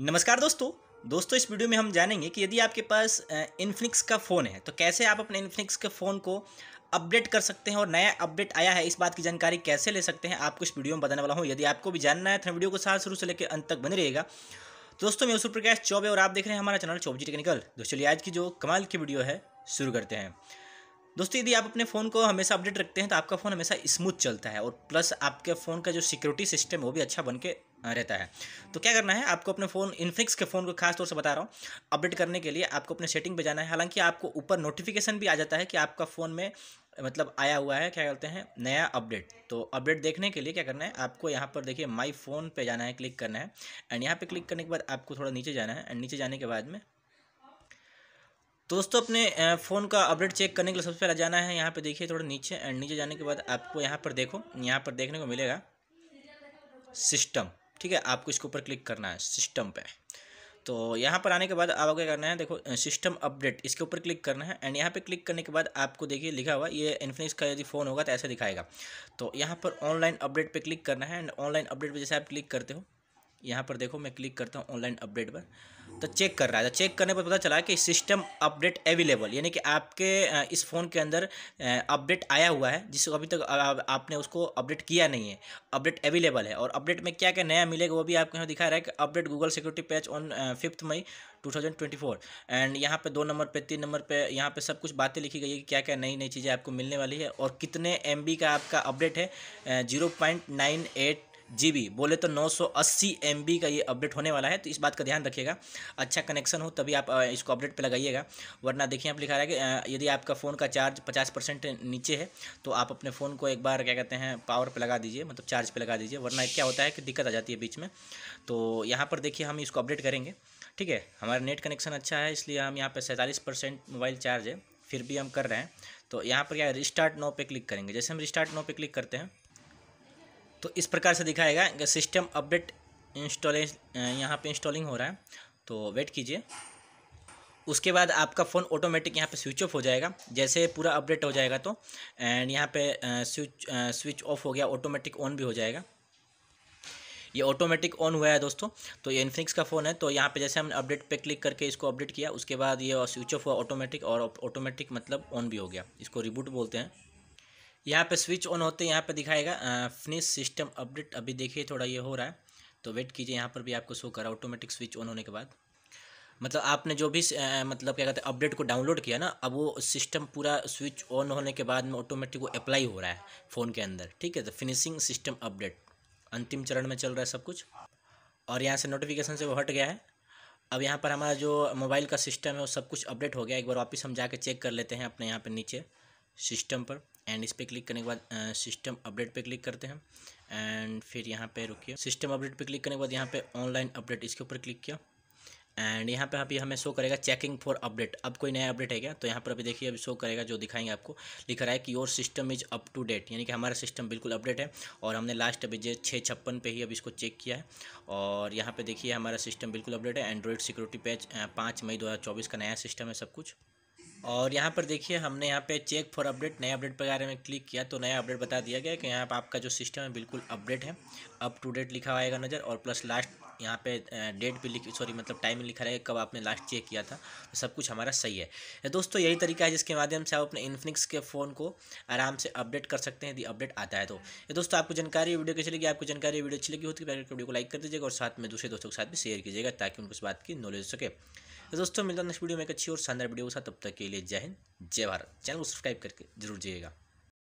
नमस्कार दोस्तों दोस्तों इस वीडियो में हम जानेंगे कि यदि आपके पास इन्फिनिक्स का फ़ोन है तो कैसे आप अपने इन्फिनिक्स के फ़ोन को अपडेट कर सकते हैं और नया अपडेट आया है इस बात की जानकारी कैसे ले सकते हैं आपको इस वीडियो में बताने वाला हूँ यदि आपको भी जानना है तो वीडियो को साथ शुरू से लेकर अंत तक बने रहेगा दोस्तों मैं सूर्यप्रकाश प्रकाश चौबे और आप देख रहे हैं हमारा चैनल चौबजी टेक्निकल दोस्तों चलिए आज की जो कमाल की वीडियो है शुरू करते हैं दोस्तों यदि आप अपने फ़ोन को हमेशा अपडेट रखते हैं तो आपका फ़ोन हमेशा स्मूथ चलता है और प्लस आपके फ़ोन का जो सिक्योरिटी सिस्टम है वो भी अच्छा बन के रहता है तो क्या करना है आपको अपने फ़ोन इन्फिक्स के फ़ोन को खास तौर से बता रहा हूँ अपडेट करने के लिए आपको अपने सेटिंग पर जाना है हालांकि आपको ऊपर नोटिफिकेशन भी आ जाता है कि आपका फ़ोन में मतलब आया हुआ है क्या कहते हैं नया अपडेट तो अपडेट देखने के लिए क्या करना है आपको यहाँ पर देखिए माई फ़ोन पर जाना है क्लिक करना है एंड यहाँ पर क्लिक करने के बाद आपको थोड़ा नीचे जाना है एंड नीचे जाने के बाद में दोस्तों अपने फ़ोन का अपडेट चेक करने के लिए सबसे पहले जाना है यहाँ पे देखिए थोड़ा नीचे एंड नीचे जाने के बाद आपको यहाँ पर देखो यहाँ पर देखने को मिलेगा सिस्टम ठीक है आपको इसके ऊपर क्लिक करना है सिस्टम पे तो यहाँ पर आने के बाद आपको क्या करना है देखो सिस्टम अपडेट इसके ऊपर क्लिक करना है एंड यहाँ पे क्लिक करने के बाद आपको देखिए लिखा हुआ ये इन्फिनिक्स का यदि फ़ोन होगा तो ऐसा दिखाएगा तो यहाँ पर ऑनलाइन अपडेट पे क्लिक करना है एंड ऑनलाइन अपडेट पर जैसे आप क्लिक करते हो यहाँ पर देखो मैं क्लिक करता हूँ ऑनलाइन अपडेट पर तो चेक कर रहा है तो चेक करने पर पता चला कि सिस्टम अपडेट अवेलेबल यानी कि आपके इस फ़ोन के अंदर अपडेट आया हुआ है जिसको अभी तक आपने उसको अपडेट किया नहीं है अपडेट अवेलेबल है और अपडेट में क्या क्या नया मिलेगा वो भी आपको यहाँ दिखा रहा है कि update Google security patch on fifth May 2024 and यहाँ पे दो नंबर पे तीन नंबर पे यहाँ पे सब कुछ बातें लिखी गई है कि क्या क्या नई नई चीज़ें आपको मिलने वाली है और कितने एम का आपका अपडेट है जीरो पॉइंट नाइन एट जी बोले तो 980 एमबी का ये अपडेट होने वाला है तो इस बात का ध्यान रखिएगा अच्छा कनेक्शन हो तभी आप इसको अपडेट पे लगाइएगा वरना देखिए आप लिखा रहा है कि यदि आपका फ़ोन का चार्ज 50 परसेंट नीचे है तो आप अपने फ़ोन को एक बार क्या कहते हैं पावर पर लगा दीजिए मतलब चार्ज पर लगा दीजिए वरना क्या होता है कि दिक्कत आ जाती है बीच में तो यहाँ पर देखिए हम इसको अपडेट करेंगे ठीक है हमारा नेट कनेक्शन अच्छा है इसलिए हम यहाँ पर सैंतालीस मोबाइल चार्ज है फिर भी हम कर रहे हैं तो यहाँ पर क्या रिस्टार्ट नो पे क्लिक करेंगे जैसे हम रिस्टार्ट नो पे क्लिक करते हैं तो इस प्रकार से दिखाएगा सिस्टम अपडेट इंस्टॉलेश यहाँ पे इंस्टॉलिंग हो रहा है तो वेट कीजिए उसके बाद आपका फ़ोन ऑटोमेटिक यहाँ पे स्विच ऑफ हो जाएगा जैसे पूरा अपडेट हो जाएगा तो एंड यहाँ पे स्विच स्विच ऑफ हो गया ऑटोमेटिक ऑन भी हो जाएगा ये ऑटोमेटिक ऑन हुआ है दोस्तों तो ये इन्फिनिक्स का फ़ोन है तो यहाँ पे जैसे हमने अपडेट पे क्लिक करके इसको अपडेट किया उसके बाद ये स्विच ऑफ हुआ ऑटोमेटिक और ऑटोमेटिक मतलब ऑन भी हो गया इसको रिबूट बोलते हैं यहाँ पे स्विच ऑन होते यहाँ पे दिखाएगा फिनिश सिस्टम अपडेट अभी देखिए थोड़ा ये हो रहा है तो वेट कीजिए यहाँ पर भी आपको शो करा ऑटोमेटिक स्विच ऑन होने के बाद मतलब आपने जो भी आ, मतलब क्या कहते हैं अपडेट को डाउनलोड किया ना अब वो सिस्टम पूरा स्विच ऑन होने के बाद में ऑटोमेटिक वो अप्लाई हो रहा है फ़ोन के अंदर ठीक है तो फिनिशिंग सिस्टम अपडेट अंतिम चरण में चल रहा है सब कुछ और यहाँ से नोटिफिकेशन से वो हट गया है अब यहाँ पर हमारा जो मोबाइल का सिस्टम है वो सब कुछ अपडेट हो गया एक बार वापस हम जाके चेक कर लेते हैं अपने यहाँ पर नीचे सिस्टम पर एंड इस पर क्लिक करने के बाद सिस्टम अपडेट पे क्लिक करते हैं एंड फिर यहाँ पे रुकिए सिस्टम अपडेट पे क्लिक करने के बाद यहाँ पे ऑनलाइन अपडेट इसके ऊपर क्लिक किया एंड यहाँ पे अभी हमें शो करेगा चेकिंग फॉर अपडेट अब कोई नया अपडेट है क्या तो यहाँ पर अभी देखिए अभी शो करेगा जो दिखाएंगे आपको लिख रहा है कि your system is up to date यानी कि हमारा सिस्टम बिल्कुल अपडेट है और हमने लास्ट अभी जो छः छप्पन पर ही अभी इसको चेक किया है और यहाँ पे देखिए हमारा सिस्टम बिल्कुल अपडेट है एंड्रॉयड सिक्योरिटी पैच पाँच मई दो का नया सिस्टम है सब कुछ और यहाँ पर देखिए हमने यहाँ पे चेक फॉर अपडेट नया अपडेट के बारे में क्लिक किया तो नया अपडेट बता दिया गया कि यहाँ पर आपका जो सिस्टम है बिल्कुल अपडेट है अप टू डेट लिखा हुआ नज़र और प्लस लास्ट यहाँ पे डेट भी लिख सॉरी मतलब टाइमिंग लिखा रहेगा कब आपने लास्ट चेक किया था तो सब कुछ हमारा सही है तो दोस्तों यही तरीका है जिसके माध्यम से आप अपने इन्फिनिक्स के फ़ोन को आराम से अपडेट कर सकते हैं यदि अपडेट आता है तो ये तो दोस्तों आपको जानकारी वीडियो कैसी लगी आपको जानकारी वीडियो अच्छी लगी होती है वीडियो तो को लाइक कर दीजिएगा और साथ में दूसरे दोस्तों के साथ भी शेयर कीजिएगा ताकि उनको इस बात की नॉलेज हो सके तो दोस्तों मिलता है नेक्स्ट वीडियो में एक अच्छी और शानदार वीडियो के साथ तब तक के लिए जय हिंद जय भारत चैनल को सब्सक्राइब करके जरूर जाइएगा